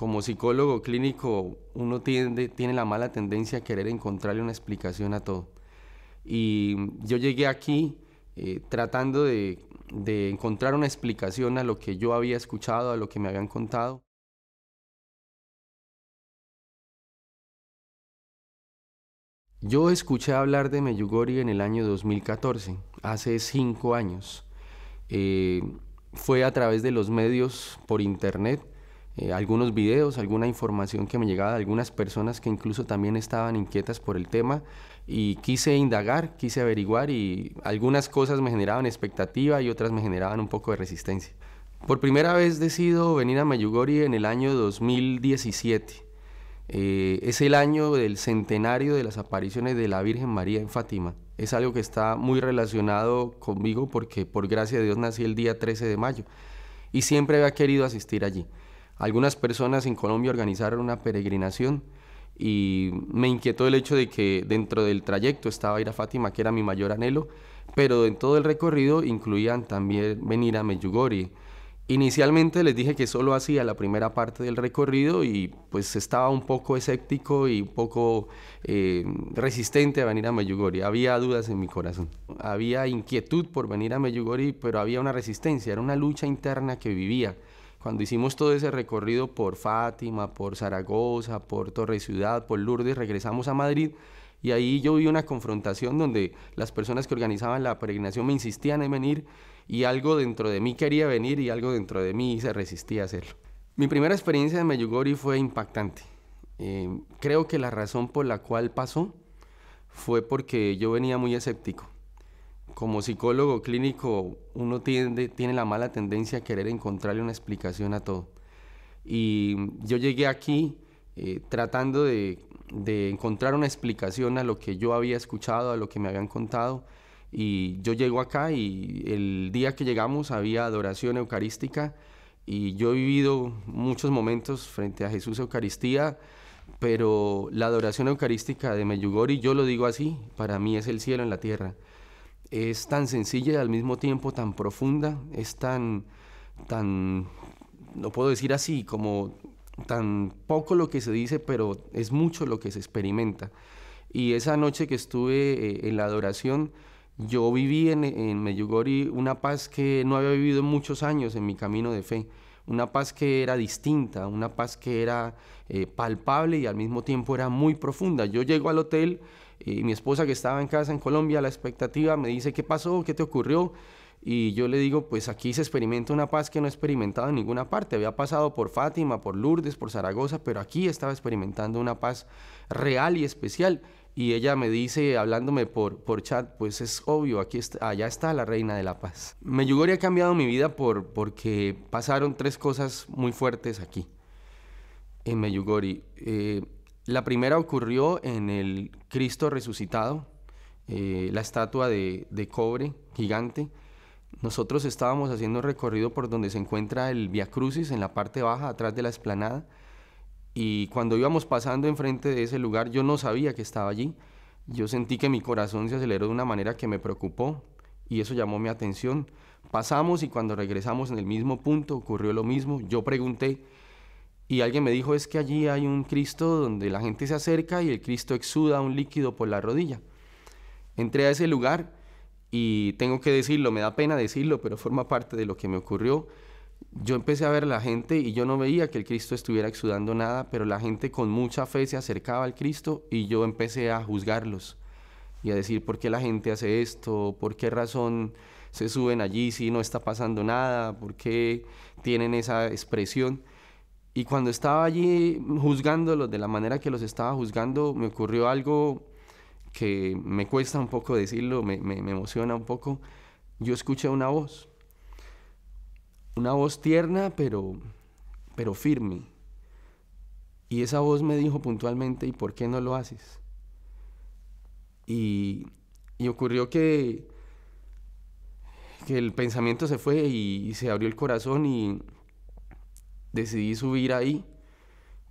como psicólogo clínico uno tiene la mala tendencia a querer encontrarle una explicación a todo. Y yo llegué aquí eh, tratando de, encontrar una explicación a lo que yo había escuchado, a lo que me habían contado. Yo escuché hablar de Meyugori en el año 2014, hace cinco años. Eh, fue a través de los medios por internet eh, algunos videos, alguna información que me llegaba de algunas personas que incluso también estaban inquietas por el tema y quise indagar, quise averiguar y algunas cosas me generaban expectativa y otras me generaban un poco de resistencia. Por primera vez decido venir a Mayugori en el año 2017. Eh, es el año del centenario de las apariciones de la Virgen María en Fátima. Es algo que está muy relacionado conmigo porque por gracia de Dios nací el día 13 de mayo y siempre había querido asistir allí. Algunas personas en Colombia organizaron una peregrinación y me inquietó el hecho de que dentro del trayecto estaba ir a Fátima, que era mi mayor anhelo, pero en todo el recorrido incluían también venir a Meyugori. Inicialmente les dije que solo hacía la primera parte del recorrido y pues estaba un poco escéptico y un poco eh, resistente a venir a Meyugori. Había dudas en mi corazón. Había inquietud por venir a Meyugori, pero había una resistencia, era una lucha interna que vivía. Cuando hicimos todo ese recorrido por Fátima, por Zaragoza, por Torre Ciudad, por Lourdes, regresamos a Madrid y ahí yo vi una confrontación donde las personas que organizaban la peregrinación me insistían en venir y algo dentro de mí quería venir y algo dentro de mí se resistía a hacerlo. Mi primera experiencia en Meyugori fue impactante. Eh, creo que la razón por la cual pasó fue porque yo venía muy escéptico como psicólogo clínico uno tiene la mala tendencia a querer encontrarle una explicación a todo. Y yo llegué aquí eh, tratando de, de, encontrar una explicación a lo que yo había escuchado, a lo que me habían contado. Y yo llego acá y el día que llegamos había adoración eucarística y yo he vivido muchos momentos frente a Jesús Eucaristía, pero la adoración eucarística de Meyugori, yo lo digo así, para mí es el cielo en la tierra es tan sencilla y al mismo tiempo tan profunda, es tan, tan, no puedo decir así, como tan poco lo que se dice, pero es mucho lo que se experimenta. Y esa noche que estuve eh, en la adoración, yo viví en, en una paz que no había vivido en muchos años en mi camino de fe, una paz que era distinta, una paz que era eh, palpable y al mismo tiempo era muy profunda. Yo llego al hotel y mi esposa que estaba en casa en Colombia, la expectativa, me dice, ¿qué pasó? ¿Qué te ocurrió? Y yo le digo, pues aquí se experimenta una paz que no he experimentado en ninguna parte. Había pasado por Fátima, por Lourdes, por Zaragoza, pero aquí estaba experimentando una paz real y especial. Y ella me dice, hablándome por, por chat, pues es obvio, aquí allá está la reina de la paz. Meyugori ha cambiado mi vida por, porque pasaron tres cosas muy fuertes aquí, en Meyugori. Eh, la primera ocurrió en el Cristo resucitado, eh, la estatua de, cobre gigante. Nosotros estábamos haciendo un recorrido por donde se encuentra el Via Crucis, en la parte baja, atrás de la explanada. Y cuando íbamos pasando enfrente de ese lugar, yo no sabía que estaba allí. Yo sentí que mi corazón se aceleró de una manera que me preocupó y eso llamó mi atención. Pasamos y cuando regresamos en el mismo punto ocurrió lo mismo. Yo pregunté, y alguien me dijo, es que allí hay un Cristo donde la gente se acerca y el Cristo exuda un líquido por la rodilla. Entré a ese lugar y tengo que decirlo, me da pena decirlo, pero forma parte de lo que me ocurrió. Yo empecé a ver la gente y yo no veía que el Cristo estuviera exudando nada, pero la gente con mucha fe se acercaba al Cristo y yo empecé a juzgarlos y a decir por qué la gente hace esto, por qué razón se suben allí si no está pasando nada, por qué tienen esa expresión. Y cuando estaba allí juzgándolos de la manera que los estaba juzgando, me ocurrió algo que me cuesta un poco decirlo, me, emociona un poco. Yo escuché una voz, una voz tierna pero, pero firme. Y esa voz me dijo puntualmente, ¿y por qué no lo haces? Y, ocurrió que, que el pensamiento se fue y se abrió el corazón y decidí subir ahí.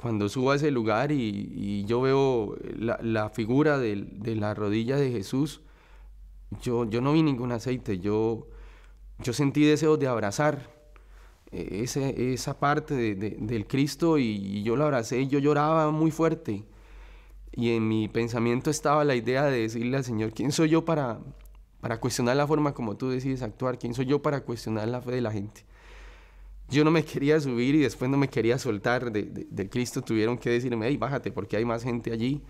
Cuando subo a ese lugar y, yo veo la, figura de, la rodilla de Jesús, yo, no vi ningún aceite, yo, sentí deseos de abrazar eh, esa parte del Cristo y, yo lo abracé y yo lloraba muy fuerte. Y en mi pensamiento estaba la idea de decirle al Señor, ¿quién soy yo para, para cuestionar la forma como tú decides actuar? ¿Quién soy yo para cuestionar la fe de la gente? yo no me quería subir y después no me quería soltar de, Cristo, tuvieron que decirme, hey, bájate porque hay más gente allí.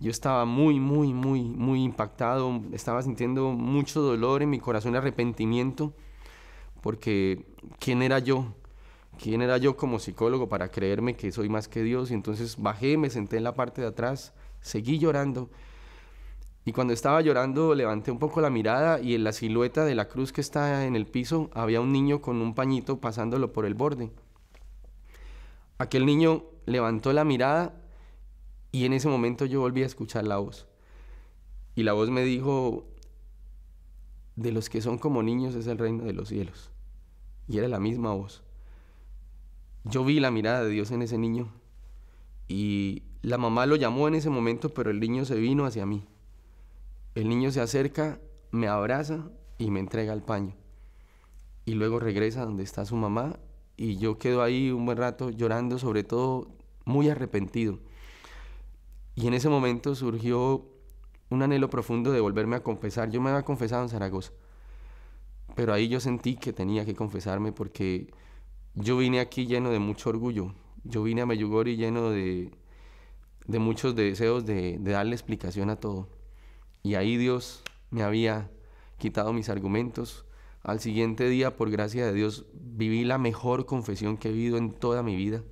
Yo estaba muy, muy, muy, muy impactado, estaba sintiendo mucho dolor en mi corazón, arrepentimiento, porque ¿quién era yo? ¿Quién era yo como psicólogo para creerme que soy más que Dios? Y entonces bajé, me senté en la parte de atrás, seguí llorando y cuando estaba llorando levanté un poco la mirada y en la silueta de la cruz que está en el piso había un niño con un pañito pasándolo por el borde. Aquel niño levantó la mirada y en ese momento yo volví a escuchar la voz. Y la voz me dijo, de los que son como niños es el reino de los cielos. Y era la misma voz. Yo vi la mirada de Dios en ese niño y la mamá lo llamó en ese momento, pero el niño se vino hacia mí. El niño se acerca, me abraza y me entrega el paño. Y luego regresa donde está su mamá y yo quedo ahí un buen rato llorando, sobre todo muy arrepentido. Y en ese momento surgió un anhelo profundo de volverme a confesar. Yo me había confesado en Zaragoza, pero ahí yo sentí que tenía que confesarme porque yo vine aquí lleno de mucho orgullo. Yo vine a Meyugori lleno de, muchos deseos de darle explicación a todo. Y ahí Dios me había quitado mis argumentos. Al siguiente día, por gracia de Dios, viví la mejor confesión que he vivido en toda mi vida.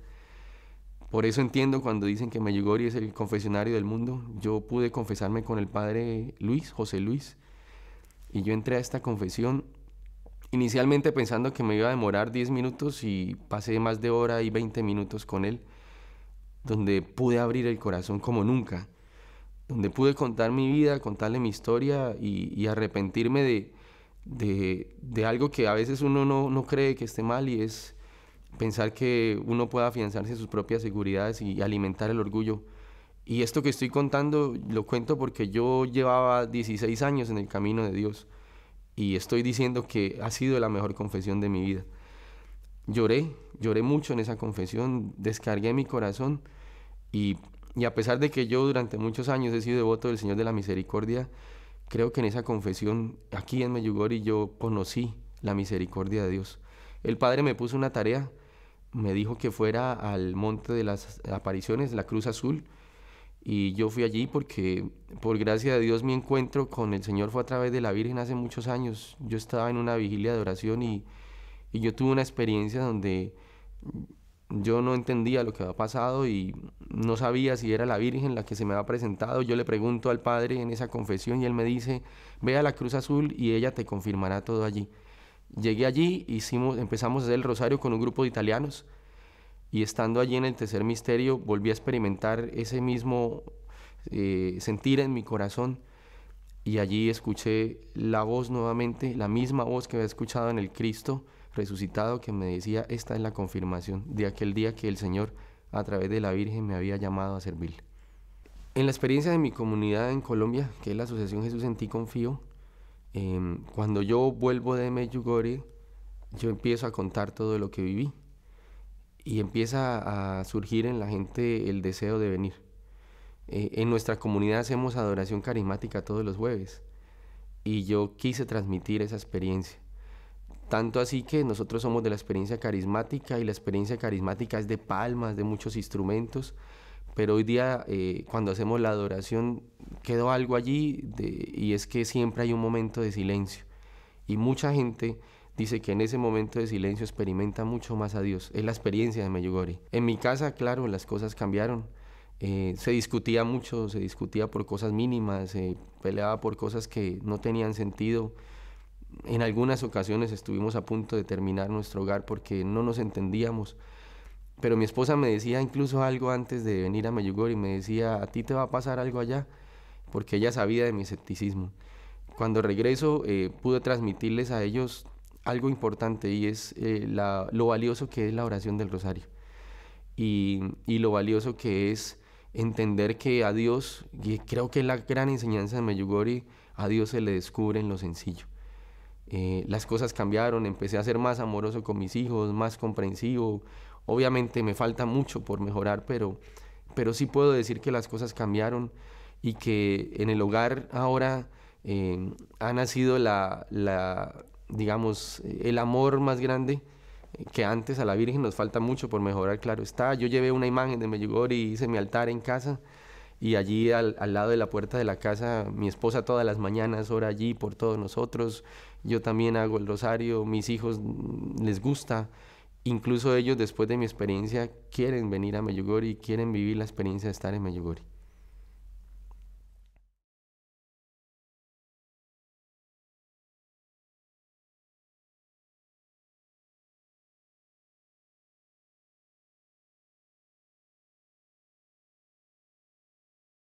Por eso entiendo cuando dicen que Medjugorje es el confesionario del mundo. Yo pude confesarme con el padre Luis, José Luis, y yo entré a esta confesión inicialmente pensando que me iba a demorar 10 minutos y pasé más de hora y 20 minutos con él, donde pude abrir el corazón como nunca donde pude contar mi vida, contarle mi historia y, arrepentirme de, de, de, algo que a veces uno no, cree que esté mal y es pensar que uno pueda afianzarse en sus propias seguridades y alimentar el orgullo. Y esto que estoy contando lo cuento porque yo llevaba 16 años en el camino de Dios y estoy diciendo que ha sido la mejor confesión de mi vida. Lloré, lloré mucho en esa confesión, descargué mi corazón y y a pesar de que yo durante muchos años he sido devoto del Señor de la Misericordia, creo que en esa confesión aquí en Meyugori yo conocí la misericordia de Dios. El Padre me puso una tarea, me dijo que fuera al Monte de las Apariciones, la Cruz Azul, y yo fui allí porque, por gracia de Dios, mi encuentro con el Señor fue a través de la Virgen hace muchos años. Yo estaba en una vigilia de oración y, y yo tuve una experiencia donde yo no entendía lo que había pasado y no sabía si era la Virgen la que se me había presentado. Yo le pregunto al Padre en esa confesión y él me dice, ve a la Cruz Azul y ella te confirmará todo allí. Llegué allí, hicimos, empezamos a hacer el rosario con un grupo de italianos y estando allí en el tercer misterio volví a experimentar ese mismo eh, sentir en mi corazón y allí escuché la voz nuevamente, la misma voz que había escuchado en el Cristo resucitado que me decía, esta es la confirmación de aquel día que el Señor a través de la Virgen me había llamado a servir. En la experiencia de mi comunidad en Colombia, que es la Asociación Jesús en Ti Confío, em, cuando yo vuelvo de Medjugorje, yo empiezo a contar todo lo que viví y empieza a surgir en la gente el deseo de venir. Eh, en nuestra comunidad hacemos adoración carismática todos los jueves y yo quise transmitir esa experiencia. Tanto así que nosotros somos de la experiencia carismática y la experiencia carismática es de palmas, de muchos instrumentos, pero hoy día eh, cuando hacemos la adoración quedó algo allí y es que siempre hay un momento de silencio y mucha gente dice que en ese momento de silencio experimenta mucho más a Dios. Es la experiencia de Meyugori. En mi casa, claro, las cosas cambiaron. Eh, se discutía mucho, se discutía por cosas mínimas, se peleaba por cosas que no tenían sentido. En algunas ocasiones estuvimos a punto de terminar nuestro hogar porque no nos entendíamos. Pero mi esposa me decía incluso algo antes de venir a Meyugor y me decía, a ti te va a pasar algo allá, porque ella sabía de mi escepticismo. Cuando regreso eh, pude transmitirles a ellos algo importante y es eh, lo valioso que es la oración del rosario y, lo valioso que es entender que a Dios, y creo que la gran enseñanza de Meyugori, a Dios se le descubre en lo sencillo. Eh, las cosas cambiaron, empecé a ser más amoroso con mis hijos, más comprensivo. Obviamente me falta mucho por mejorar, pero, sí puedo decir que las cosas cambiaron y que en el hogar ahora em, ha nacido la, digamos, el amor más grande eh, que antes a la Virgen nos falta mucho por mejorar, claro está. Yo llevé una imagen de Medjugorje y hice mi altar en casa y allí al, al, lado de la puerta de la casa, mi esposa todas las mañanas ora allí por todos nosotros. Yo también hago el rosario, mis hijos mm, les gusta. Incluso ellos, después de mi experiencia, quieren venir a Meyugori, quieren vivir la experiencia de estar en Meyugori.